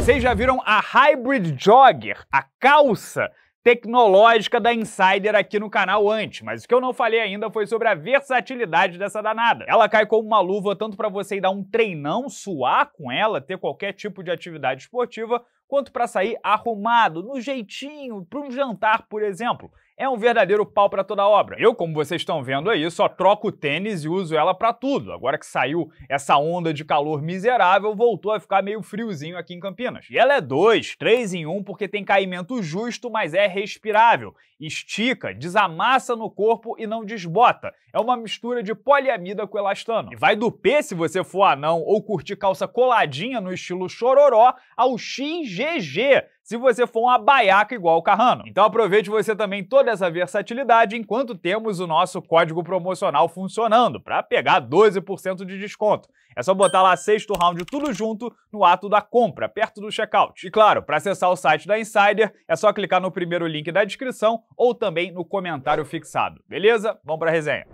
Vocês já viram a Hybrid Jogger, a calça tecnológica da Insider aqui no canal antes, mas o que eu não falei ainda foi sobre a versatilidade dessa danada. Ela cai como uma luva tanto para você ir dar um treinão, suar com ela, ter qualquer tipo de atividade esportiva, quanto para sair arrumado, no jeitinho, para um jantar, por exemplo é um verdadeiro pau para toda obra. Eu, como vocês estão vendo aí, só troco o tênis e uso ela para tudo. Agora que saiu essa onda de calor miserável, voltou a ficar meio friozinho aqui em Campinas. E ela é dois, três em um porque tem caimento justo, mas é respirável. Estica, desamassa no corpo e não desbota. É uma mistura de poliamida com elastano. E vai do P se você for anão ou curtir calça coladinha no estilo chororó ao XGG se você for uma baiaca igual o Carrano. Então aproveite você também toda essa versatilidade enquanto temos o nosso código promocional funcionando para pegar 12% de desconto. É só botar lá sexto round tudo junto no ato da compra, perto do checkout. E claro, para acessar o site da Insider, é só clicar no primeiro link da descrição ou também no comentário fixado. Beleza? Vamos para a resenha.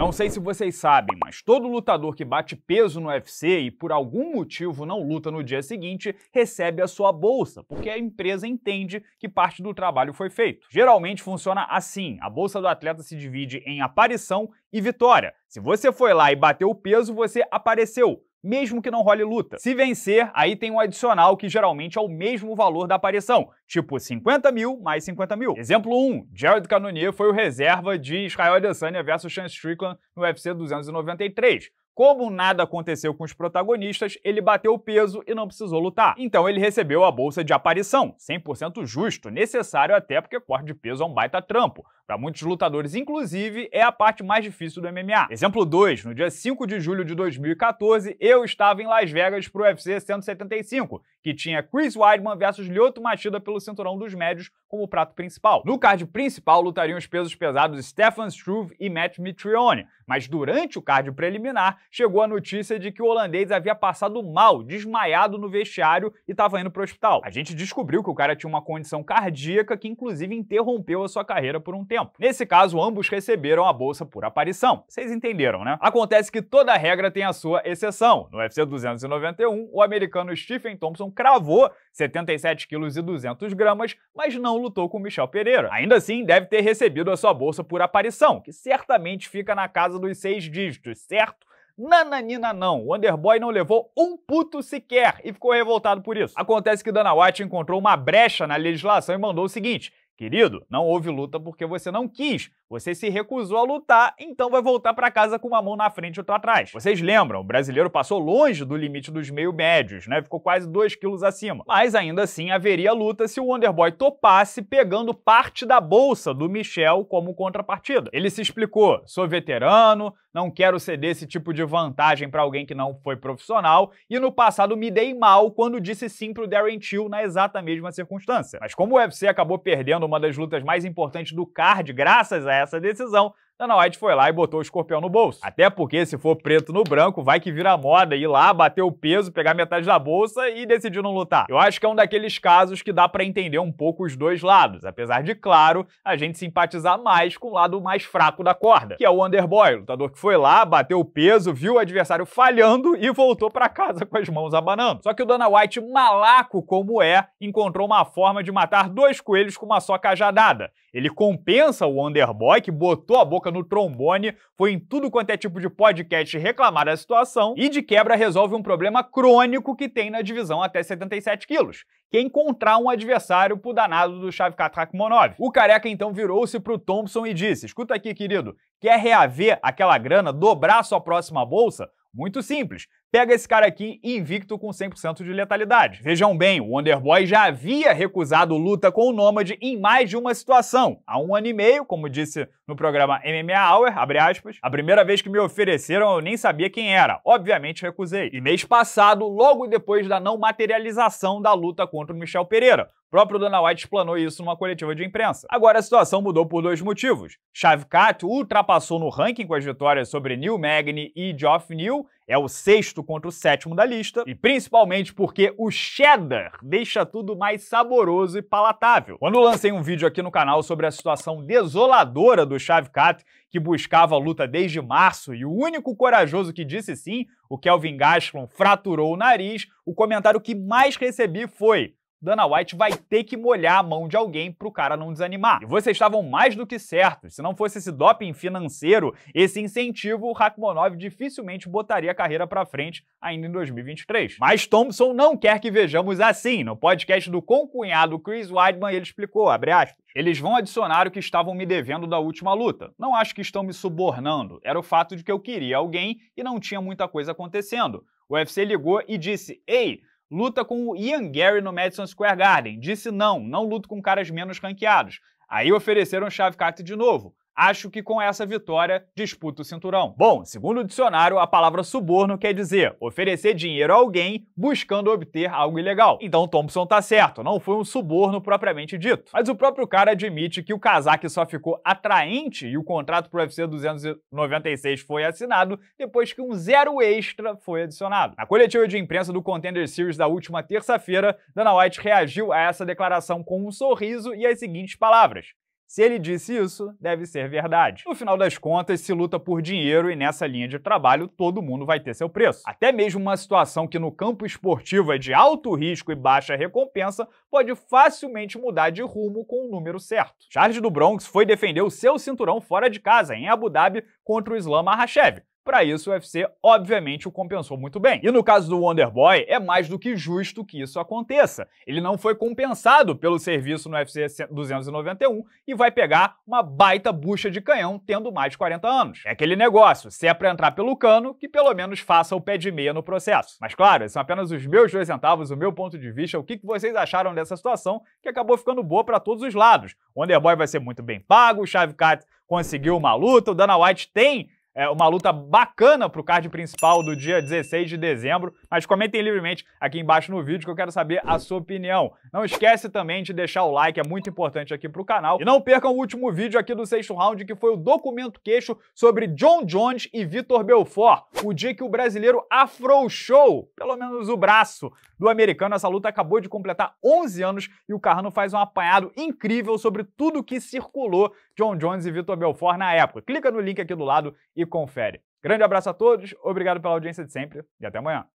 Não sei se vocês sabem, mas todo lutador que bate peso no UFC e por algum motivo não luta no dia seguinte recebe a sua bolsa, porque a empresa entende que parte do trabalho foi feito. Geralmente funciona assim: a bolsa do atleta se divide em aparição e vitória. Se você foi lá e bateu o peso, você apareceu mesmo que não role luta. Se vencer, aí tem um adicional que geralmente é o mesmo valor da aparição, tipo 50 mil mais 50 mil. Exemplo 1, Jared Cannonier foi o reserva de Israel Adesanya versus Sean Strickland no UFC 293. Como nada aconteceu com os protagonistas, ele bateu o peso e não precisou lutar. Então ele recebeu a bolsa de aparição, 100% justo, necessário até porque corte de peso é um baita trampo. Para muitos lutadores, inclusive, é a parte mais difícil do MMA. Exemplo 2. No dia 5 de julho de 2014, eu estava em Las Vegas para o UFC 175, que tinha Chris Weidman versus Lyoto Machida pelo cinturão dos médios como prato principal. No card principal lutariam os pesos pesados Stefan Struve e Matt Mitrione, mas durante o card preliminar chegou a notícia de que o holandês havia passado mal, desmaiado no vestiário e estava indo para o hospital. A gente descobriu que o cara tinha uma condição cardíaca que inclusive interrompeu a sua carreira por um tempo tempo. Nesse caso, ambos receberam a bolsa por aparição. Vocês entenderam, né? Acontece que toda regra tem a sua exceção. No UFC 291, o americano Stephen Thompson cravou 77 quilos e 200 gramas, mas não lutou com Michel Pereira. Ainda assim, deve ter recebido a sua bolsa por aparição, que certamente fica na casa dos seis dígitos, certo? Nananina não, o Underboy não levou um puto sequer e ficou revoltado por isso. Acontece que Dana White encontrou uma brecha na legislação e mandou o seguinte: Querido, não houve luta porque você não quis. Você se recusou a lutar, então vai voltar para casa com uma mão na frente e outra atrás. Vocês lembram, o brasileiro passou longe do limite dos meio médios, né? Ficou quase 2 quilos acima. Mas ainda assim haveria luta se o Wonderboy topasse pegando parte da bolsa do Michel como contrapartida. Ele se explicou: sou veterano, não quero ceder esse tipo de vantagem para alguém que não foi profissional, e no passado me dei mal quando disse sim pro Darren Till na exata mesma circunstância. Mas como o UFC acabou perdendo uma das lutas mais importantes do card graças a essa decisão, Dana White foi lá e botou o escorpião no bolso. Até porque se for preto no branco, vai que vira moda ir lá, bater o peso, pegar metade da bolsa e decidir não lutar. Eu acho que é um daqueles casos que dá para entender um pouco os dois lados, apesar de, claro, a gente simpatizar mais com o lado mais fraco da corda, que é o underboy, o lutador que foi lá, bateu o peso, viu o adversário falhando e voltou para casa com as mãos abanando. Só que o Dana White, malaco como é, encontrou uma forma de matar dois coelhos com uma só cajadada. Ele compensa o underboy que botou a boca toca no trombone, foi em tudo quanto é tipo de podcast reclamar da situação e de quebra resolve um problema crônico que tem na divisão até 77 quilos, que é encontrar um adversário pro danado do Shavkat Rakhmonov. O careca então virou-se pro Thompson e disse: "Escuta aqui, querido, quer reaver aquela grana, dobrar sua próxima bolsa?" Muito simples. Pega esse cara aqui invicto com 100% de letalidade. Vejam bem, o Wonderboy já havia recusado luta com o Nômade em mais de uma situação. Há um ano e meio, como disse no programa MMA Hour, abre aspas, a primeira vez que me ofereceram eu nem sabia quem era. Obviamente recusei. E mês passado, logo depois da não materialização da luta contra o Michel Pereira, o próprio Dana White explanou isso numa coletiva de imprensa. Agora a situação mudou por dois motivos. Shavkat ultrapassou no ranking com as vitórias sobre Neil Magny e Geoff Neal é o sexto contra o sétimo da lista, e principalmente porque o cheddar deixa tudo mais saboroso e palatável. Quando lancei um vídeo aqui no canal sobre a situação desoladora do Shavkat, que buscava a luta desde março e o único corajoso que disse sim, o Kelvin Gastelum, fraturou o nariz, o comentário que mais recebi foi Dana White vai ter que molhar a mão de alguém para o cara não desanimar. E vocês estavam mais do que certos. Se não fosse esse doping financeiro, esse incentivo, o Rakhmonov dificilmente botaria a carreira para frente ainda em 2023. Mas Thompson não quer que vejamos assim. No podcast do concunhado Chris Weidman, ele explicou, abre aspas, eles vão adicionar o que estavam me devendo da última luta. Não acho que estão me subornando. Era o fato de que eu queria alguém e não tinha muita coisa acontecendo. O UFC ligou e disse: Ei, luta com o Ian Gary no Madison Square Garden. Disse não, não luto com caras menos ranqueados. Aí ofereceram chave Shavkat de novo. Acho que com essa vitória disputa o cinturão. Bom, segundo o dicionário, a palavra suborno quer dizer oferecer dinheiro a alguém buscando obter algo ilegal. Então Thompson tá certo, não foi um suborno propriamente dito. Mas o próprio cara admite que o casaque só ficou atraente e o contrato pro UFC 296 foi assinado depois que um zero extra foi adicionado. Na coletiva de imprensa do Contender Series da última terça-feira, Dana White reagiu a essa declaração com um sorriso e as seguintes palavras: se ele disse isso, deve ser verdade. No final das contas, se luta por dinheiro e nessa linha de trabalho todo mundo vai ter seu preço. Até mesmo uma situação que no campo esportivo é de alto risco e baixa recompensa pode facilmente mudar de rumo com o número certo. Charles do Bronx foi defender o seu cinturão fora de casa, em Abu Dhabi, contra o Islam Makhachev, para isso, o UFC, obviamente, o compensou muito bem. E no caso do Wonderboy, é mais do que justo que isso aconteça. Ele não foi compensado pelo serviço no UFC 291 e vai pegar uma baita bucha de canhão tendo mais de 40 anos. É aquele negócio, se é para entrar pelo cano, que pelo menos faça o pé de meia no processo. Mas claro, esses são apenas os meus dois centavos, o meu ponto de vista, o que vocês acharam dessa situação, que acabou ficando boa para todos os lados. O Wonderboy vai ser muito bem pago, o Chavecat conseguiu uma luta, o Dana White tem é uma luta bacana para o card principal do dia 16 de dezembro, mas comentem livremente aqui embaixo no vídeo que eu quero saber a sua opinião. Não esquece também de deixar o like, é muito importante aqui para o canal. E não percam o último vídeo aqui do sexto round, que foi o documento queixo sobre John Jones e Vitor Belfort, o dia que o brasileiro afrouxou, pelo menos o braço, do americano. Essa luta acabou de completar 11 anos e o Carrano faz um apanhado incrível sobre tudo que circulou John Jones e Vitor Belfort na época. Clica no link aqui do lado e confere. Grande abraço a todos, obrigado pela audiência de sempre e até amanhã.